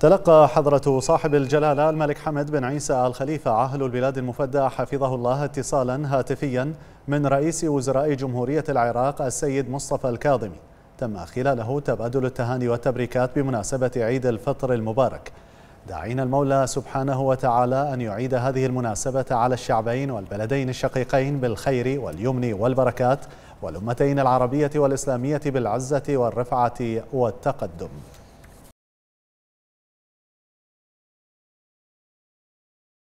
تلقى حضرة صاحب الجلالة الملك حمد بن عيسى الخليفة عاهل البلاد المفدى حفظه الله اتصالا هاتفيا من رئيس وزراء جمهورية العراق السيد مصطفى الكاظمي تم خلاله تبادل التهاني والتبريكات بمناسبة عيد الفطر المبارك داعين المولى سبحانه وتعالى أن يعيد هذه المناسبة على الشعبين والبلدين الشقيقين بالخير واليمن والبركات والأمتين العربية والإسلامية بالعزة والرفعة والتقدم